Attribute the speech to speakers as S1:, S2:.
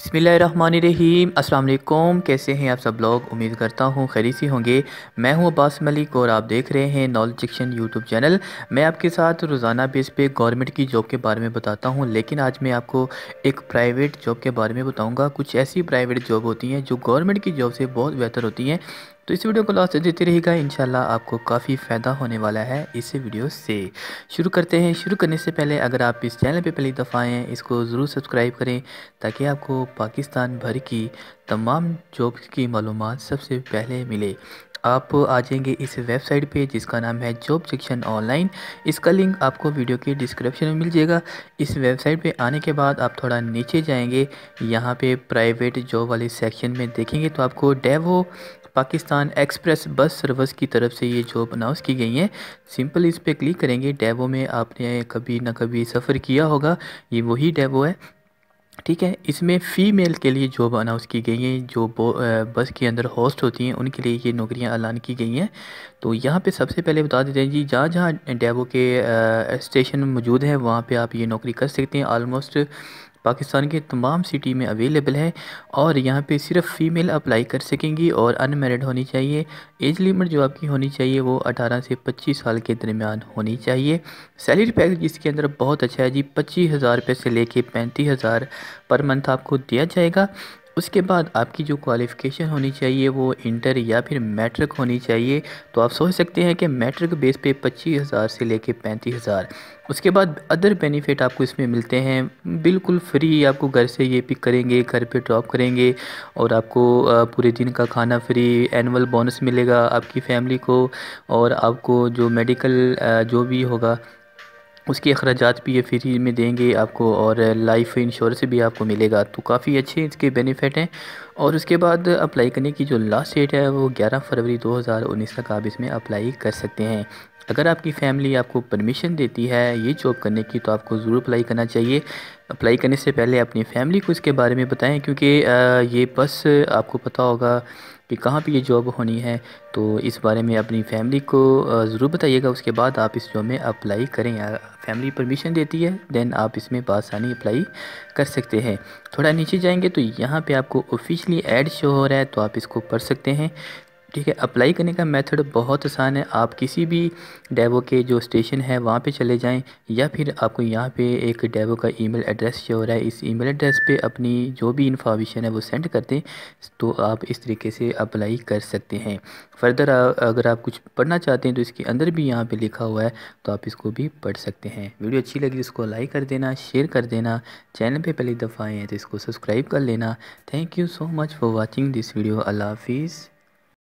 S1: बसमीम अल्लाम कैसे हैं आप सब लोग उम्मीद करता हूँ खैरी होंगे मैं हूँ अब्बास मलिक और आप देख रहे हैं नॉलेज सेक्शन यूट्यूब चैनल मैं आपके साथ रोज़ाना बेस पे गवर्नमेंट की जॉब के बारे में बताता हूँ लेकिन आज मैं आपको एक प्राइवेट जॉब के बारे में बताऊँगा कुछ ऐसी प्राइवेट जॉब होती हैं जो गवर्नमेंट की जॉब से बहुत बेहतर होती हैं तो इस वीडियो को लास्ट देते रहेगा इंशाल्लाह आपको काफ़ी फ़ायदा होने वाला है इस वीडियो से शुरू करते हैं शुरू करने से पहले अगर आप इस चैनल पर पहली दफ़ा आएँ इसको ज़रूर सब्सक्राइब करें ताकि आपको पाकिस्तान भर की तमाम जॉब्स की मालूम सबसे पहले मिले आप आ जाएंगे इस वेबसाइट पे जिसका नाम है जॉब सेक्शन ऑनलाइन इसका लिंक आपको वीडियो के डिस्क्रिप्शन में मिल जाएगा इस वेबसाइट पे आने के बाद आप थोड़ा नीचे जाएंगे यहाँ पे प्राइवेट जॉब वाले सेक्शन में देखेंगे तो आपको Daewoo Pakistan express bus service की तरफ से ये जॉब अनाउंस की गई हैं सिंपल इस पर क्लिक करेंगे डेवो में आपने कभी ना कभी सफ़र किया होगा ये वही डेवो है ठीक है इसमें फ़ीमेल के लिए जॉब अनाउंस की गई हैं जो बस के अंदर होस्ट होती हैं उनके लिए ये नौकरियां ऐलान की गई हैं तो यहाँ पे सबसे पहले बता देते हैं जी जहाँ जहाँ डेवो के स्टेशन मौजूद है वहाँ पे आप ये नौकरी कर सकते हैं आलमोस्ट पाकिस्तान के तमाम सिटी में अवेलेबल है और यहाँ पे सिर्फ फ़ीमेल अप्लाई कर सकेंगी और अनमेरिड होनी चाहिए एज लिमिट जो आपकी होनी चाहिए वो 18 से 25 साल के दरमियान होनी चाहिए सैलरी पैकेज इसके अंदर बहुत अच्छा है जी पच्चीस हज़ार रुपये से लेके पैंतीस हज़ार पर मंथ आपको दिया जाएगा उसके बाद आपकी जो क्वालिफ़िकेशन होनी चाहिए वो इंटर या फिर मैट्रिक होनी चाहिए तो आप सोच सकते हैं कि मैट्रिक बेस पे पच्चीस हज़ार से लेके पैंतीस हज़ार उसके बाद अदर बेनिफिट आपको इसमें मिलते हैं बिल्कुल फ्री आपको घर से ये पिक करेंगे घर पे ड्रॉप करेंगे और आपको पूरे दिन का खाना फ्री एनअल बोनस मिलेगा आपकी फैमिली को और आपको जो मेडिकल जो भी होगा उसके अखराज भी ये फ्री में देंगे आपको और लाइफ इंश्योरेंस भी आपको मिलेगा तो काफ़ी अच्छे इसके बेनिफिट हैं और उसके बाद अप्लाई करने की जो लास्ट डेट है वो 11 फरवरी 2019 तक आप इसमें अप्लाई कर सकते हैं अगर आपकी फ़ैमिली आपको परमिशन देती है ये जॉब करने की तो आपको ज़रूर अप्लाई करना चाहिए अप्लाई करने से पहले अपनी फैमिली को इसके बारे में बताएं क्योंकि ये बस आपको पता होगा कि कहाँ पे ये जॉब होनी है तो इस बारे में अपनी फैमिली को ज़रूर बताइएगा उसके बाद आप इस जॉब में अप्लाई करें फैमिली परमिशन देती है देन आप इसमें बासानी अप्लाई कर सकते हैं थोड़ा नीचे जाएंगे तो यहाँ पे आपको ऑफिशियली एड शो हो रहा है तो आप इसको पढ़ सकते हैं ठीक है अप्लाई करने का मेथड बहुत आसान है आप किसी भी डेवो के जो स्टेशन है वहाँ पे चले जाएं या फिर आपको यहाँ पे एक डेवो का ईमेल एड्रेस जो हो रहा है इस ईमेल एड्रेस पे अपनी जो भी इंफॉर्मेशन है वो सेंड कर दें तो आप इस तरीके से अप्लाई कर सकते हैं फर्दर अगर आप कुछ पढ़ना चाहते हैं तो इसके अंदर भी यहाँ पर लिखा हुआ है तो आप इसको भी पढ़ सकते हैं वीडियो अच्छी लगी इसको लाइक कर देना शेयर कर देना चैनल पर पहली दफ़ा आए हैं तो इसको सब्सक्राइब कर लेना thank you so much for watching this video अल्लाह हाफिज़